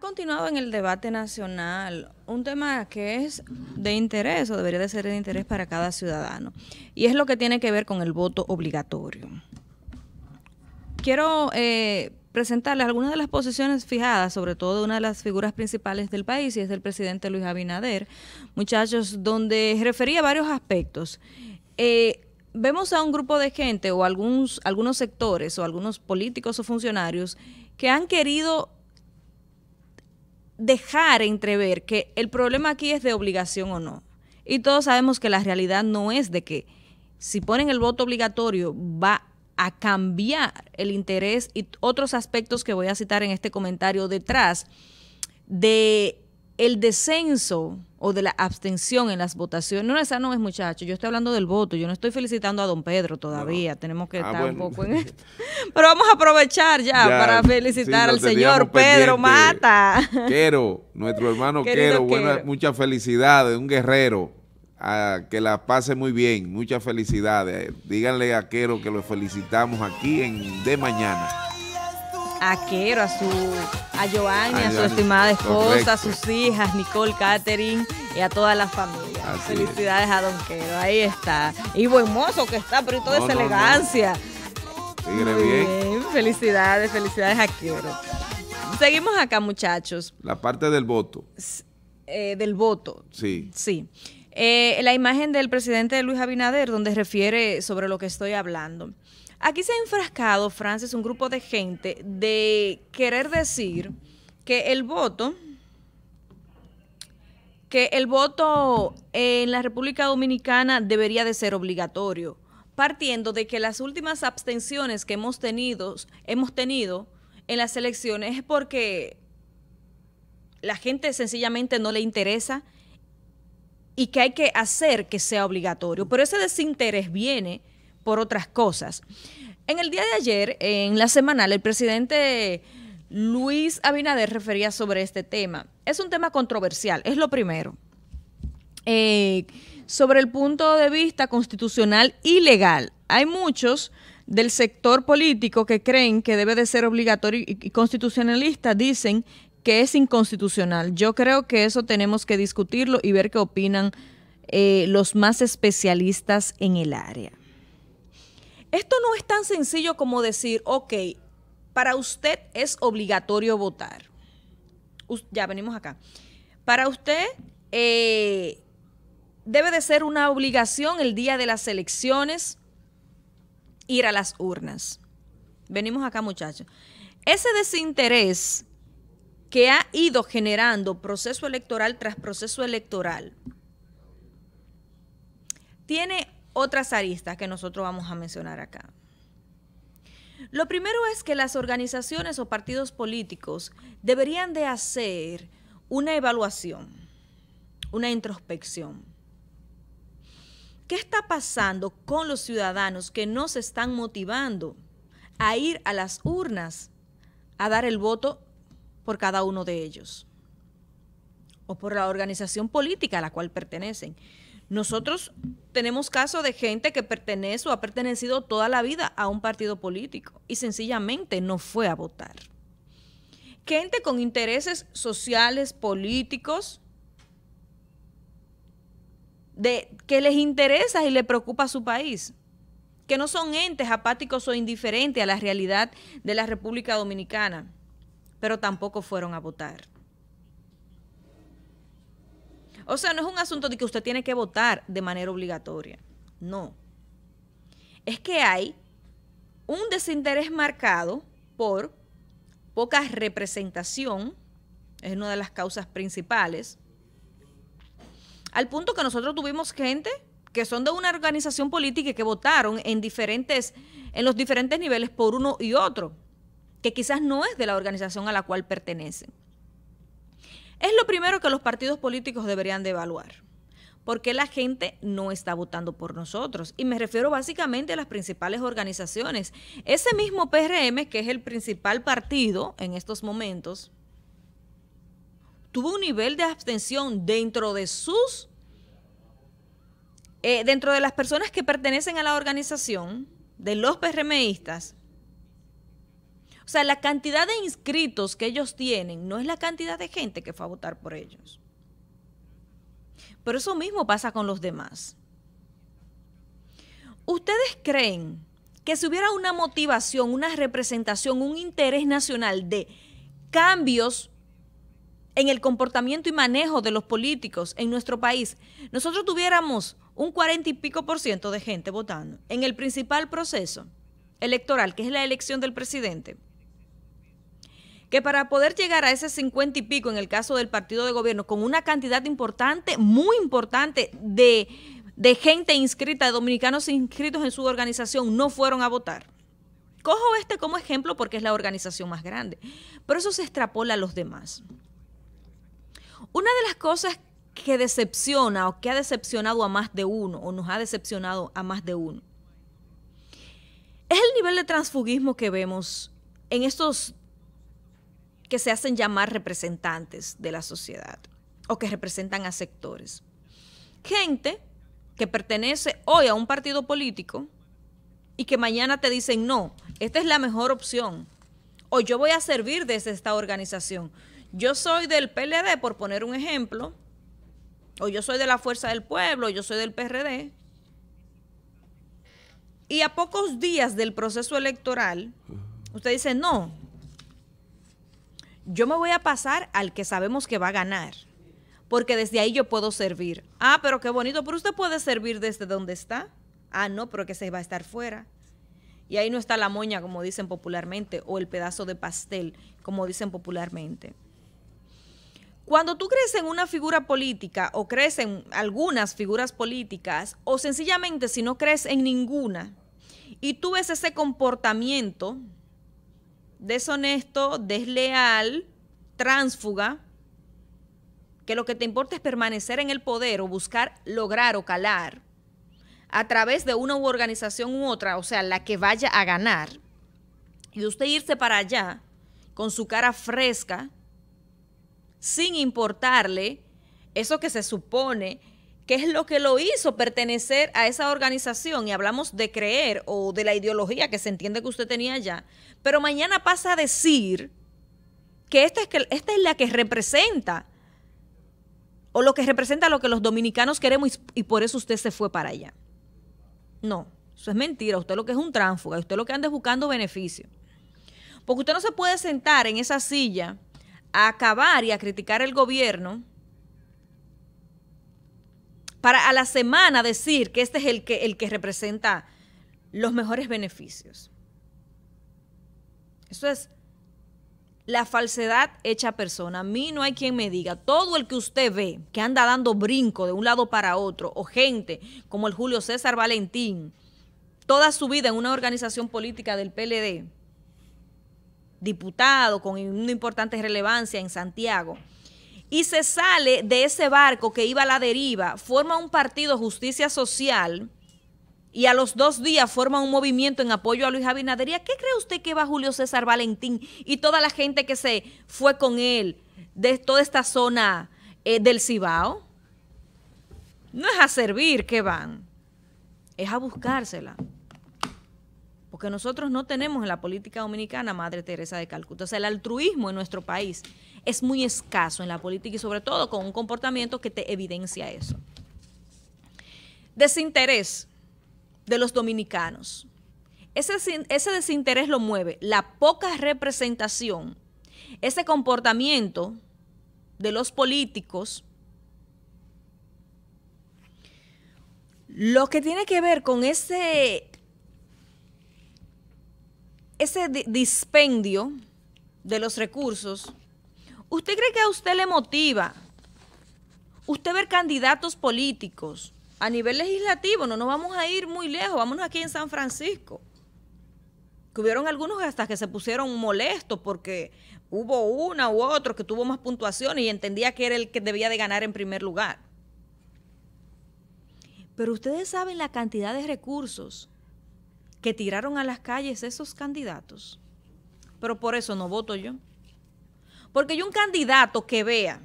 continuado en el debate nacional un tema que es de interés o debería de ser de interés para cada ciudadano y es lo que tiene que ver con el voto obligatorio. Quiero eh, presentarles algunas de las posiciones fijadas, sobre todo una de las figuras principales del país y es del presidente Luis Abinader, muchachos, donde refería varios aspectos. Eh, vemos a un grupo de gente o algunos, algunos sectores o algunos políticos o funcionarios que han querido dejar entrever que el problema aquí es de obligación o no. Y todos sabemos que la realidad no es de que si ponen el voto obligatorio va a cambiar el interés y otros aspectos que voy a citar en este comentario detrás de el descenso o de la abstención en las votaciones. No, esa no es, muchacho. Yo estoy hablando del voto. Yo no estoy felicitando a don Pedro todavía. Tenemos que ah, estar un poco en esto. Pero vamos a aprovechar ya, para felicitar al señor Pedro Mata. Quero, nuestro hermano Quero, muchas felicidades, un guerrero. A que la pase muy bien, muchas felicidades. Díganle a Quero que lo felicitamos aquí en de mañana a Quero, a su a Joanny, a su estimada esposa, a sus hijas, Nicole, Catherine y a toda la familia. Felicidades a Don Quero, ahí está. Y buen mozo que está, pero y toda esa elegancia. Felicidades, felicidades a Quero. Seguimos acá, muchachos. La parte del voto. Eh, del voto. Sí. Sí. Eh, la imagen del presidente Luis Abinader, donde refiere sobre lo que estoy hablando. Aquí se ha enfrascado, Francis, un grupo de gente de querer decir que el voto, que el voto en la República Dominicana debería de ser obligatorio, partiendo de que las últimas abstenciones que hemos tenido, hemos tenido en las elecciones es porque la gente sencillamente no le interesa y que hay que hacer que sea obligatorio. Pero ese desinterés viene por otras cosas. En el día de ayer, en la semanal, el presidente Luis Abinader refería sobre este tema. Es un tema controversial, es lo primero. Eh, sobre el punto de vista constitucional y legal, hay muchos del sector político que creen que debe de ser obligatorio y constitucionalista dicen que es inconstitucional. Yo creo que eso tenemos que discutirlo y ver qué opinan eh, los más especialistas en el área. Esto no es tan sencillo como decir, ok, para usted es obligatorio votar. ya venimos acá. Para usted eh, debe de ser una obligación el día de las elecciones ir a las urnas. Venimos acá muchachos. Ese desinterés que ha ido generando proceso electoral tras proceso electoral tiene otras aristas que nosotros vamos a mencionar acá. Lo primero es que las organizaciones o partidos políticos deberían de hacer una evaluación, una introspección. ¿Qué está pasando con los ciudadanos que no se están motivando a ir a las urnas a dar el voto por cada uno de ellos? O por la organización política a la cual pertenecen. Nosotros tenemos casos de gente que pertenece o ha pertenecido toda la vida a un partido político y sencillamente no fue a votar. Gente con intereses sociales, políticos, de, que les interesa y le preocupa su país, que no son entes apáticos o indiferentes a la realidad de la República Dominicana, pero tampoco fueron a votar. O sea, no es un asunto de que usted tiene que votar de manera obligatoria. No. Es que hay un desinterés marcado por poca representación, es una de las causas principales, al punto que nosotros tuvimos gente que son de una organización política y que votaron en diferentes, en los diferentes niveles por uno y otro, que quizás no es de la organización a la cual pertenecen. Es lo primero que los partidos políticos deberían de evaluar. Porque la gente no está votando por nosotros. Y me refiero básicamente a las principales organizaciones. Ese mismo PRM, que es el principal partido en estos momentos, tuvo un nivel de abstención dentro de sus, eh, dentro de las personas que pertenecen a la organización, de los PRMistas, o sea, la cantidad de inscritos que ellos tienen no es la cantidad de gente que fue a votar por ellos. Pero eso mismo pasa con los demás. ¿Ustedes creen que si hubiera una motivación, una representación, un interés nacional de cambios en el comportamiento y manejo de los políticos en nuestro país, nosotros tuviéramos un cuarenta y pico por ciento de gente votando en el principal proceso electoral, que es la elección del presidente? que para poder llegar a ese 50 y pico en el caso del partido de gobierno, con una cantidad importante, muy importante de, de gente inscrita, de dominicanos inscritos en su organización, no fueron a votar. Cojo este como ejemplo porque es la organización más grande, pero eso se extrapola a los demás. Una de las cosas que decepciona o que ha decepcionado a más de uno o nos ha decepcionado a más de uno es el nivel de transfugismo que vemos en estos que se hacen llamar representantes de la sociedad o que representan a sectores. Gente que pertenece hoy a un partido político y que mañana te dicen, no, esta es la mejor opción, o yo voy a servir desde esta organización. Yo soy del PLD, por poner un ejemplo, o yo soy de la Fuerza del Pueblo, o yo soy del PRD. Y a pocos días del proceso electoral, usted dice, no, yo me voy a pasar al que sabemos que va a ganar, porque desde ahí yo puedo servir. Ah, pero qué bonito, pero usted puede servir desde donde está. Ah, no, pero que se va a estar fuera. Y ahí no está la moña, como dicen popularmente, o el pedazo de pastel, como dicen popularmente. Cuando tú crees en una figura política o crees en algunas figuras políticas, o sencillamente si no crees en ninguna, y tú ves ese comportamiento deshonesto, desleal, tránsfuga, que lo que te importa es permanecer en el poder o buscar lograr o calar a través de una u organización u otra, o sea, la que vaya a ganar, y usted irse para allá con su cara fresca, sin importarle eso que se supone qué es lo que lo hizo pertenecer a esa organización, y hablamos de creer o de la ideología que se entiende que usted tenía allá, pero mañana pasa a decir que esta es, que, esta es la que representa, o lo que representa lo que los dominicanos queremos y, por eso usted se fue para allá. No, eso es mentira, usted lo que es un tránsfuga. usted lo que anda buscando beneficio. Porque usted no se puede sentar en esa silla a acabar y a criticar el gobierno para a la semana decir que este es el que, el que representa los mejores beneficios. Eso es la falsedad hecha persona. A mí no hay quien me diga, todo el que usted ve que anda dando brinco de un lado para otro, o gente como el Julio César Valentín, toda su vida en una organización política del PLD, diputado con una importante relevancia en Santiago, y se sale de ese barco que iba a la deriva, forma un partido Justicia Social y a los dos días forma un movimiento en apoyo a Luis Abinadería. ¿Qué cree usted que va Julio César Valentín y toda la gente que se fue con él de toda esta zona eh, del Cibao? No es a servir que van, es a buscársela que nosotros no tenemos en la política dominicana Madre Teresa de Calcuta. O sea, el altruismo en nuestro país es muy escaso en la política y sobre todo con un comportamiento que te evidencia eso. Desinterés de los dominicanos. Ese, ese desinterés lo mueve la poca representación, ese comportamiento de los políticos, lo que tiene que ver con ese ese dispendio de los recursos, ¿usted cree que a usted le motiva usted ver candidatos políticos a nivel legislativo? No nos vamos a ir muy lejos, vámonos aquí en San Francisco. Que hubieron algunos hasta que se pusieron molestos porque hubo una u otro que tuvo más puntuaciones y entendía que era el que debía de ganar en primer lugar. Pero ustedes saben la cantidad de recursos que tiraron a las calles esos candidatos. Pero por eso no voto yo. Porque yo un candidato que vea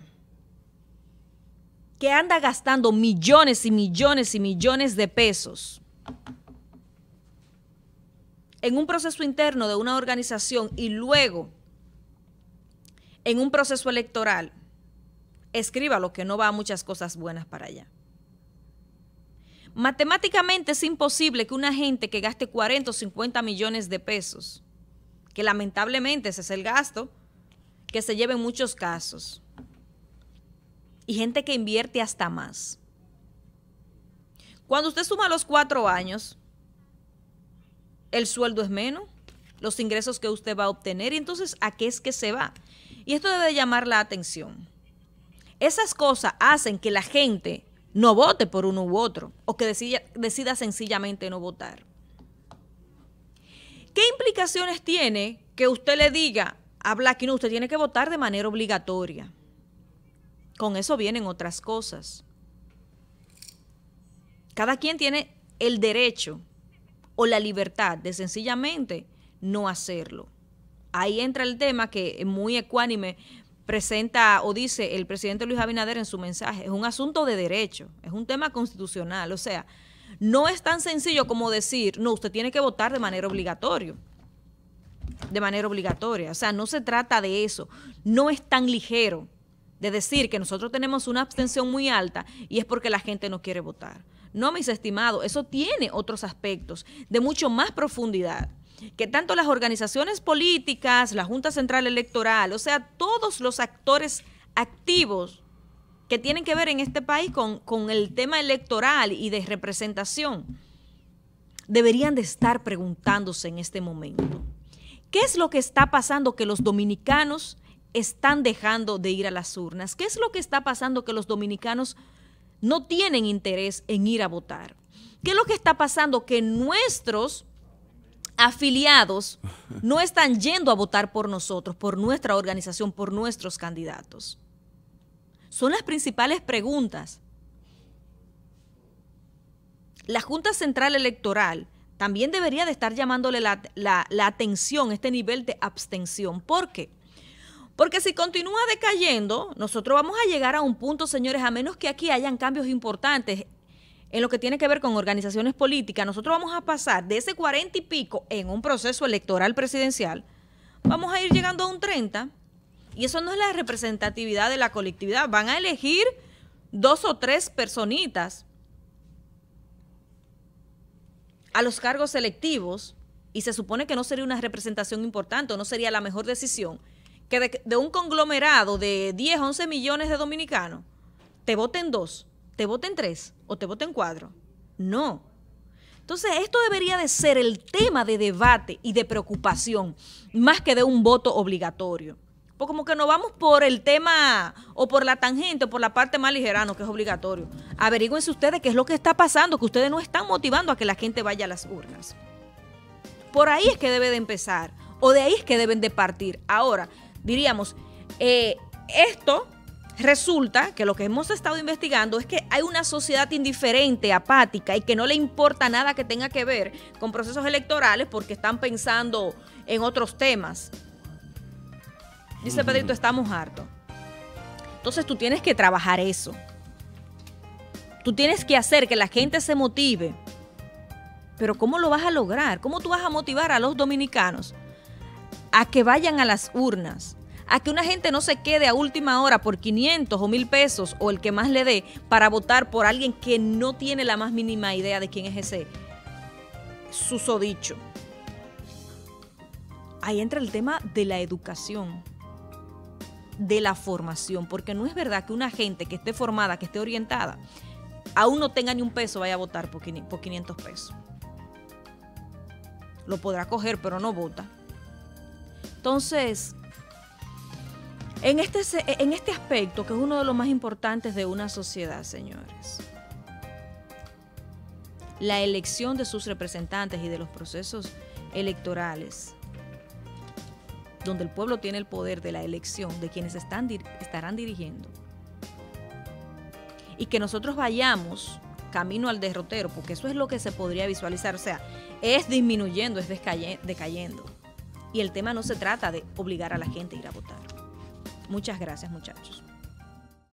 que anda gastando millones y millones y millones de pesos en un proceso interno de una organización y luego en un proceso electoral, escriba lo que no va a muchas cosas buenas para allá. Matemáticamente es imposible que una gente que gaste 40 o 50 millones de pesos, que lamentablemente ese es el gasto, que se lleve en muchos casos, y gente que invierte hasta más. Cuando usted suma los cuatro años, el sueldo es menos, los ingresos que usted va a obtener, y entonces a qué es que se va. Y esto debe llamar la atención. Esas cosas hacen que la gente no vote por uno u otro o que decida, decida sencillamente no votar. ¿Qué implicaciones tiene que usted le diga a no, usted tiene que votar de manera obligatoria? Con eso vienen otras cosas. Cada quien tiene el derecho o la libertad de sencillamente no hacerlo. Ahí entra el tema que es muy ecuánime presenta o dice el presidente Luis Abinader en su mensaje, es un asunto de derecho, es un tema constitucional, o sea, no es tan sencillo como decir, no, usted tiene que votar de manera obligatoria, de manera obligatoria, o sea, no se trata de eso, no es tan ligero de decir que nosotros tenemos una abstención muy alta y es porque la gente no quiere votar. No, mis estimados, eso tiene otros aspectos de mucho más profundidad que tanto las organizaciones políticas, la Junta Central Electoral, o sea, todos los actores activos que tienen que ver en este país con, el tema electoral y de representación, deberían de estar preguntándose en este momento, ¿qué es lo que está pasando que los dominicanos están dejando de ir a las urnas? ¿Qué es lo que está pasando que los dominicanos no tienen interés en ir a votar? ¿Qué es lo que está pasando que nuestros afiliados no están yendo a votar por nosotros, por nuestra organización, por nuestros candidatos? Son las principales preguntas. La Junta Central Electoral también debería de estar llamándole la, la, atención, este nivel de abstención. ¿Por qué? Porque si continúa decayendo, nosotros vamos a llegar a un punto, señores, a menos que aquí hayan cambios importantes en lo que tiene que ver con organizaciones políticas, nosotros vamos a pasar de ese 40 y pico en un proceso electoral presidencial, vamos a ir llegando a un 30, y eso no es la representatividad de la colectividad, van a elegir dos o tres personitas a los cargos selectivos, y se supone que no sería una representación importante, no sería la mejor decisión, que de, de un conglomerado de 10, 11 millones de dominicanos, te voten dos te voten tres o te voten cuatro. No. Entonces, esto debería de ser el tema de debate y de preocupación, más que de un voto obligatorio. Porque como que no vamos por el tema o por la tangente o por la parte más ligerano, que es obligatorio. Averigüense ustedes qué es lo que está pasando, que ustedes no están motivando a que la gente vaya a las urnas. Por ahí es que debe de empezar, o de ahí es que deben de partir. Ahora, diríamos, eh, esto Resulta que lo que hemos estado investigando es que hay una sociedad indiferente, apática y que no le importa nada que tenga que ver con procesos electorales porque están pensando en otros temas. Dice Pedrito, estamos hartos. Entonces tú tienes que trabajar eso. Tú tienes que hacer que la gente se motive. Pero ¿cómo lo vas a lograr? ¿Cómo tú vas a motivar a los dominicanos a que vayan a las urnas? a que una gente no se quede a última hora por 500 o 1000 pesos o el que más le dé para votar por alguien que no tiene la más mínima idea de quién es ese susodicho. Ahí entra el tema de la educación, de la formación, porque no es verdad que una gente que esté formada, que esté orientada, aún no tenga ni un peso, vaya a votar por 500 pesos. Lo podrá coger, pero no vota. Entonces, en este, e, en este aspecto, que es uno de los más importantes de una sociedad, señores, la elección de sus representantes y de los procesos electorales, donde el pueblo tiene el poder de la elección de quienes estarán dirigiendo, y que nosotros vayamos camino al derrotero, porque eso es lo que se podría visualizar, o sea, es disminuyendo, es decayendo. Y el tema no se trata de obligar a la gente a ir a votar. Muchas gracias muchachos.